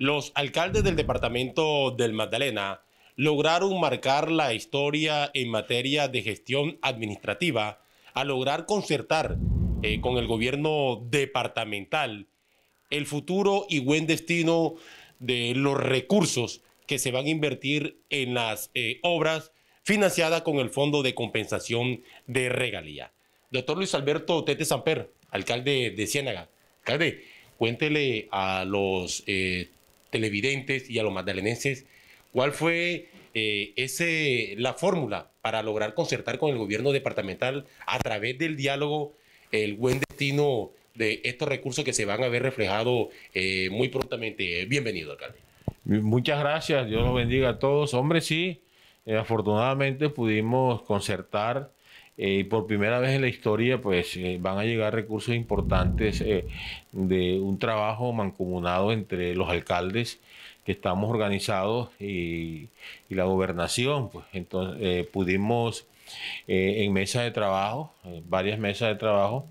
los alcaldes del departamento del Magdalena lograron marcar la historia en materia de gestión administrativa a lograr concertar eh, con el gobierno departamental el futuro y buen destino de los recursos que se van a invertir en las eh, obras financiadas con el Fondo de Compensación de Regalía. Doctor Luis Alberto Tete Samper, alcalde de Ciénaga. Alcalde, cuéntele a los eh, televidentes y a los magdalenenses cuál fue eh, ese, la fórmula para lograr concertar con el gobierno departamental a través del diálogo el buen destino de estos recursos que se van a ver reflejados eh, muy prontamente. Bienvenido, alcalde. Muchas gracias, Dios los bendiga a todos. Hombre, sí, eh, afortunadamente pudimos concertar y eh, por primera vez en la historia, pues eh, van a llegar recursos importantes eh, de un trabajo mancomunado entre los alcaldes que estamos organizados y, y la gobernación. Pues entonces pudimos en mesas de trabajo, varias mesas de trabajo,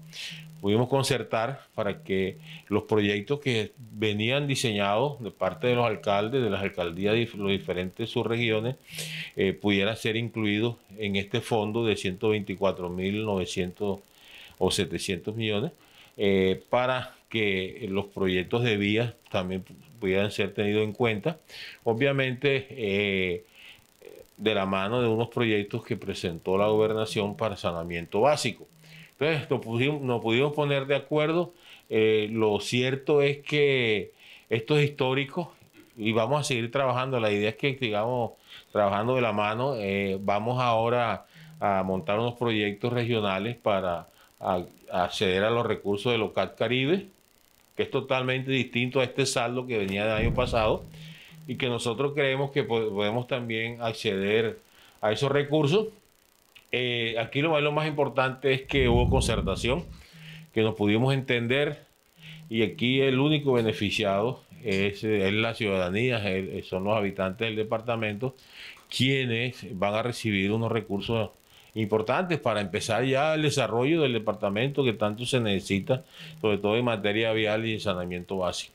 pudimos concertar para que los proyectos que venían diseñados de parte de los alcaldes, de las alcaldías de los diferentes subregiones, eh, pudieran ser incluidos en este fondo de 124.900 o 700 millones, eh, para que los proyectos de vías también pudieran ser tenidos en cuenta. Obviamente, eh, de la mano de unos proyectos que presentó la gobernación para sanamiento básico. Entonces nos pudimos, poner de acuerdo. Eh, lo cierto es que esto es histórico y vamos a seguir trabajando. La idea es que sigamos trabajando de la mano. Eh, vamos ahora a montar unos proyectos regionales para acceder a los recursos de Locat Caribe, que es totalmente distinto a este saldo que venía del año pasado y que nosotros creemos que podemos también acceder a esos recursos eh, aquí lo más, importante es que hubo concertación, que nos pudimos entender y aquí el único beneficiado es, la ciudadanía, eh, son los habitantes del departamento, quienes van a recibir unos recursos importantes para empezar ya el desarrollo del departamento que tanto se necesita, sobre todo en materia vial y en saneamiento básico.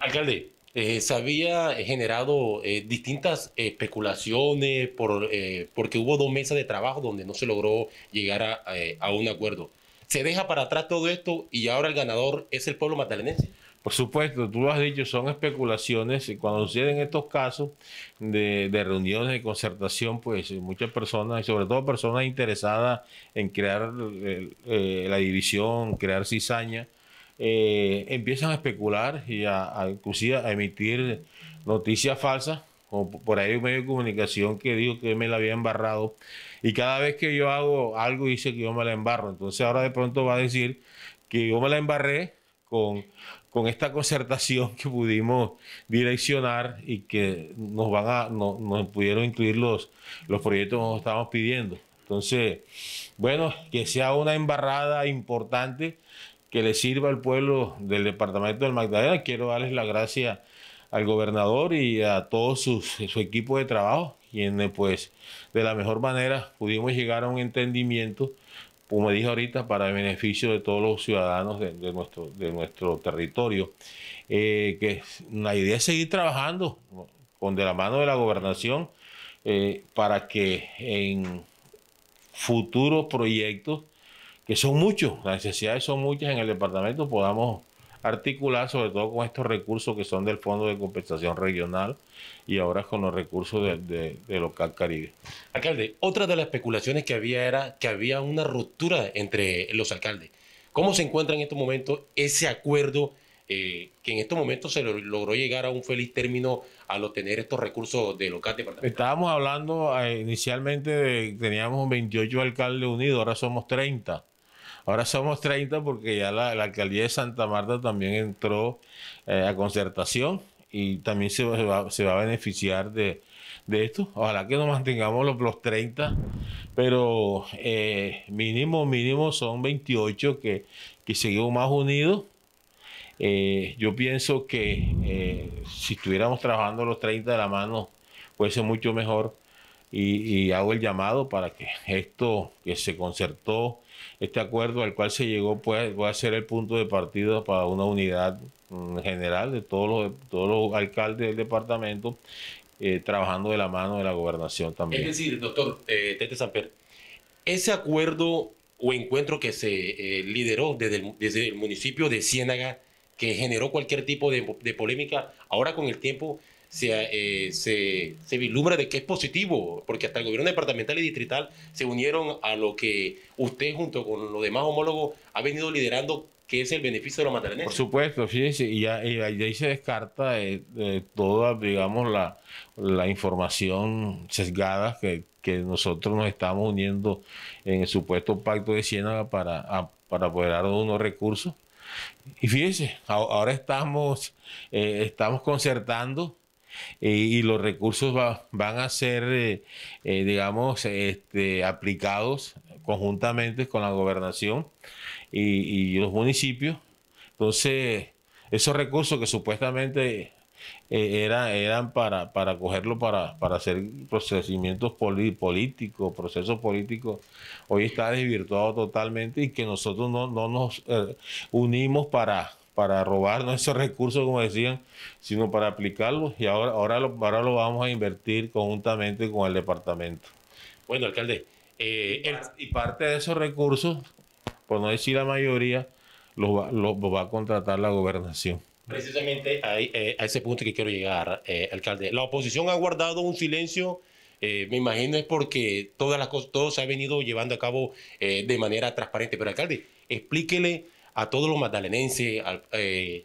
Alcalde, eh, se había eh, generado eh, distintas eh, especulaciones por, porque hubo dos mesas de trabajo donde no se logró llegar a, un acuerdo. ¿Se deja para atrás todo esto y ahora el ganador es el pueblo matalenense? Por supuesto, tú lo has dicho, son especulaciones y cuando suceden estos casos de, reuniones, de concertación, pues muchas personas, y sobre todo personas interesadas en crear la división, crear cizaña, eh, empiezan a especular y a, inclusive a emitir noticias falsas, o por ahí un medio de comunicación que dijo que me la había embarrado, y cada vez que yo hago algo dice que yo me la embarro, entonces ahora de pronto va a decir que yo me la embarré con, con esta concertación que pudimos direccionar y que nos van a, no, nos pudieron incluir los, los proyectos que nos estábamos pidiendo. Entonces, bueno, que sea una embarrada importante que le sirva al pueblo del departamento del Magdalena. Quiero darles la gracia al gobernador y a todo su, su equipo de trabajo, quienes eh, pues de la mejor manera pudimos llegar a un entendimiento, como dije ahorita, para el beneficio de todos los ciudadanos de, nuestro, de nuestro territorio. Eh, que la idea es seguir trabajando con de la mano de la gobernación eh, para que en futuros proyectos que son muchos, las necesidades son muchas en el departamento, podamos articular, sobre todo con estos recursos que son del Fondo de Compensación Regional y ahora con los recursos de, Local Caribe. Alcalde, otra de las especulaciones que había era que había una ruptura entre los alcaldes. ¿Cómo se encuentra en estos momentos ese acuerdo eh, que en estos momentos se logró llegar a un feliz término al obtener estos recursos de local departamento? Estábamos hablando eh, inicialmente de teníamos 28 alcaldes unidos, ahora somos 30 Ahora somos 30 porque ya la, alcaldía de Santa Marta también entró eh, a concertación y también se va, a beneficiar de, esto. Ojalá que nos mantengamos los, 30, pero eh, mínimo, mínimo son 28 que, que seguimos más unidos. Eh, yo pienso que si estuviéramos trabajando los 30 de la mano, puede ser mucho mejor. y hago el llamado para que esto que se concertó este acuerdo al cual se llegó pues, va a ser el punto de partida para una unidad mm, general de todos los, todos los alcaldes del departamento eh, trabajando de la mano de la gobernación también. Es decir, doctor eh, Tete Samper, ese acuerdo o encuentro que se eh, lideró desde el, desde el, municipio de Ciénaga, que generó cualquier tipo de polémica, ahora con el tiempo eh, se, se, vislumbra de que es positivo, porque hasta el gobierno departamental y distrital se unieron a lo que usted junto con los demás homólogos ha venido liderando, que es el beneficio de los matalaneses. Por supuesto, fíjense, y, ahí se descarta eh, eh, toda, digamos, la, la información sesgada que, nosotros nos estamos uniendo en el supuesto pacto de Ciénaga para, para unos recursos. Y fíjense, ahora estamos, estamos concertando eh, y los recursos van a ser, eh, eh, digamos, este, aplicados conjuntamente con la gobernación y, los municipios. Entonces, esos recursos que supuestamente era, eran para, para cogerlo para, para hacer procedimientos políticos, procesos políticos, hoy está desvirtuado totalmente y que nosotros no, no nos unimos para para robar esos recursos, como decían, sino para aplicarlos y ahora, ahora, lo, ahora lo vamos a invertir conjuntamente con el departamento. Bueno, alcalde. Eh, y parte de esos recursos, por no decir la mayoría, los va, a contratar la gobernación. Precisamente ahí, eh, a ese punto que quiero llegar, eh, alcalde. La oposición ha guardado un silencio me imagino es porque todas las cosas, todo se ha venido llevando a cabo de manera transparente. Pero alcalde, explíquele a todos los magdalenenses, eh,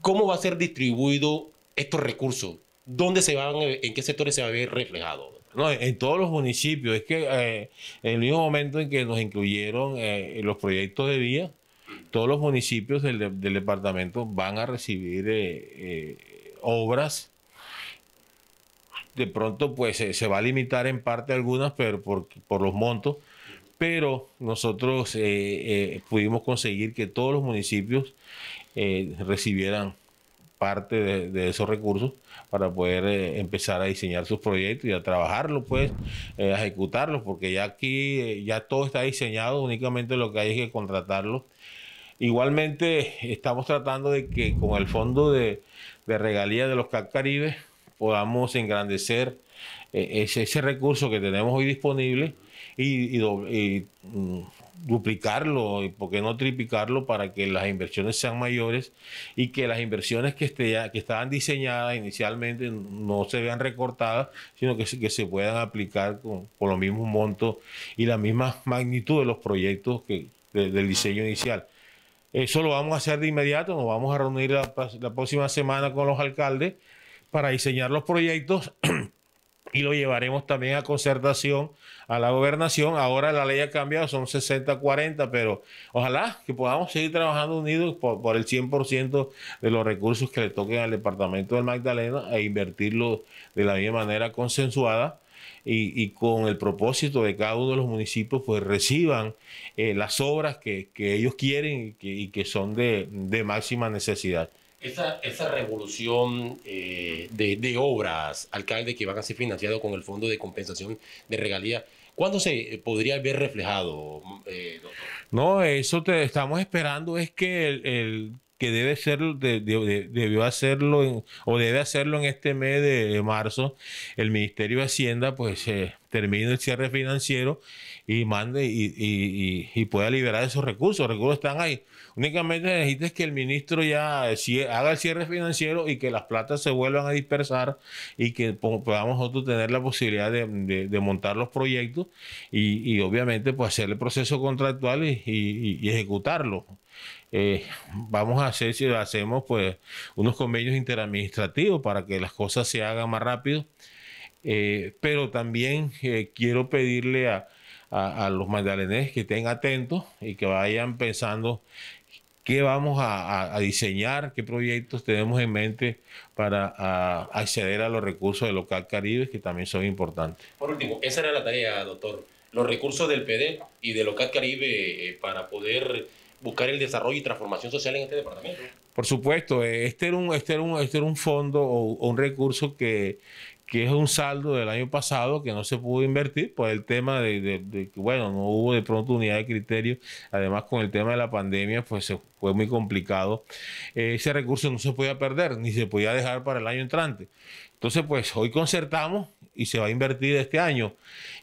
cómo va a ser distribuido estos recursos, dónde se van, eh, en qué sectores se va a ver reflejado. No, en todos los municipios. Es que eh, en el mismo momento en que nos incluyeron los proyectos de vía, todos los municipios del, departamento van a recibir obras. De pronto, pues se va a limitar en parte algunas, pero por los montos, pero nosotros eh, eh, pudimos conseguir que todos los municipios eh, recibieran parte de, esos recursos para poder empezar a diseñar sus proyectos y a trabajarlos, pues, a ejecutarlos, porque ya aquí ya todo está diseñado, únicamente lo que hay es que contratarlo. Igualmente estamos tratando de que con el fondo de, regalía de los CAC Caribe podamos engrandecer ese recurso que tenemos hoy disponible y, y, y mm, qué duplicarlo, no triplicarlo para que las inversiones sean mayores y que las inversiones que, esté, que estaban diseñadas inicialmente no se vean recortadas, sino que, que se puedan aplicar con, los mismos montos y la misma magnitud de los proyectos que, del diseño inicial. Eso lo vamos a hacer de inmediato, nos vamos a reunir la próxima semana con los alcaldes para diseñar los proyectos y lo llevaremos también a concertación a la gobernación. Ahora la ley ha cambiado, son 60-40, pero ojalá que podamos seguir trabajando unidos por, por el 100% de los recursos que le toquen al Departamento del Magdalena e invertirlo de la misma manera consensuada. Y, con el propósito de cada uno de los municipios, pues reciban eh, las obras que, que ellos quieren y que, son de, de máxima necesidad. Esa, esa revolución eh, de, obras, alcalde, que van a ser financiados con el Fondo de Compensación de Regalía, ¿cuándo se eh, podría haber reflejado, eh, No, eso te estamos esperando es que el que debe ser, debió hacerlo en, o debe hacerlo en este mes de, marzo, el Ministerio de Hacienda pues eh, termine el cierre financiero y mande y, y, pueda liberar esos recursos. Los recursos están ahí. Únicamente necesitas que el ministro ya eh, haga el cierre financiero y que las platas se vuelvan a dispersar y que podamos nosotros tener la posibilidad de, montar los proyectos y, obviamente pues hacer el proceso contractual y ejecutarlo. Eh, vamos a hacer, si hacemos, pues unos convenios interadministrativos para que las cosas se hagan más rápido. Eh, pero también eh, quiero pedirle a, los magdalenes que estén atentos y que vayan pensando qué vamos a, diseñar, qué proyectos tenemos en mente para acceder a los recursos de local Caribe, que también son importantes. Por último, esa era la tarea, doctor, los recursos del PD y de local Caribe para poder buscar el desarrollo y transformación social en este departamento. Por supuesto, este era un, este, este un, fondo o, un recurso que, es un saldo del año pasado que no se pudo invertir por el tema de, que, bueno, no hubo de pronto unidad de criterio. Además, con el tema de la pandemia, pues fue muy complicado. ese recurso no se podía perder ni se podía dejar para el año entrante. Entonces, pues hoy concertamos y se va a invertir este año.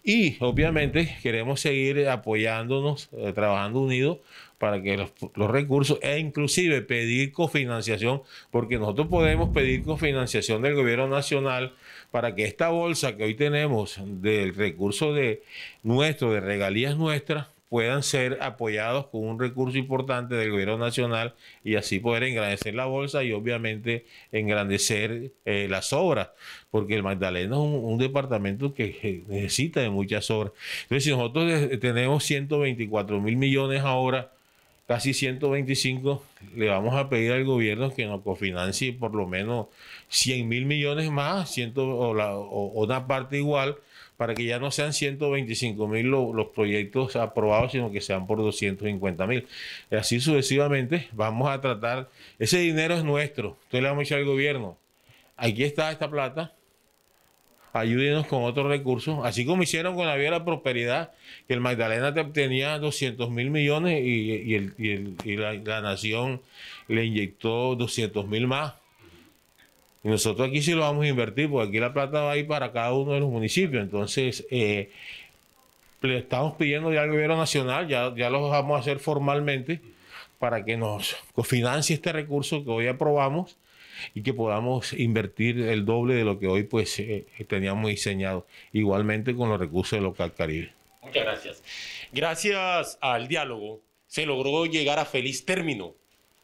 Y obviamente queremos seguir apoyándonos, eh, trabajando unidos para que los, los recursos e inclusive pedir cofinanciación, porque nosotros podemos pedir cofinanciación del gobierno nacional para que esta bolsa que hoy tenemos del recurso de nuestro, de regalías nuestras, puedan ser apoyados con un recurso importante del gobierno nacional y así poder engrandecer la bolsa y obviamente engrandecer eh, las obras, porque el Magdalena es un, un, departamento que necesita de muchas obras. Entonces, si nosotros eh, tenemos 124 mil millones ahora casi 125, le vamos a pedir al gobierno que nos cofinancie por lo menos 100 mil millones más, 100, o, una parte igual, para que ya no sean 125 mil los proyectos aprobados, sino que sean por 250 mil. Así sucesivamente vamos a tratar, ese dinero es nuestro, entonces le vamos a decir al gobierno, aquí está esta plata, ayúdenos con otros recursos, así como hicieron con la Vía de la Prosperidad, que el Magdalena tenía 200 mil millones y, la, nación le inyectó 200 mil más. Y nosotros aquí sí lo vamos a invertir, porque aquí la plata va a ir para cada uno de los municipios. Entonces, eh, le estamos pidiendo ya al gobierno nacional, ya, ya lo vamos a hacer formalmente, para que nos cofinancie este recurso que hoy aprobamos y que podamos invertir el doble de lo que hoy pues eh, eh, teníamos diseñado, igualmente con los recursos de Local Caribe. Muchas gracias. Gracias al diálogo se logró llegar a feliz término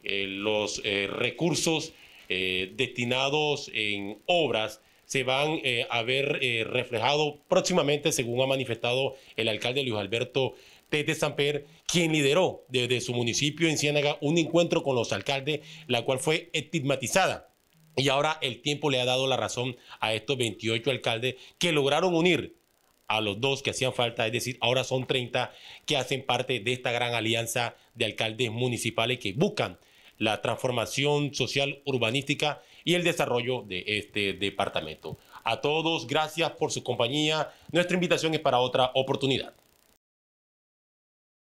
eh, los recursos destinados en obras se van a ver reflejados reflejado próximamente, según ha manifestado el alcalde Luis Alberto Tete Samper, quien lideró desde su municipio en Ciénaga un encuentro con los alcaldes, la cual fue estigmatizada. Y ahora el tiempo le ha dado la razón a estos 28 alcaldes que lograron unir a los dos que hacían falta, es decir, ahora son 30 que hacen parte de esta gran alianza de alcaldes municipales que buscan la transformación social urbanística y el desarrollo de este departamento. A todos, gracias por su compañía. Nuestra invitación es para otra oportunidad.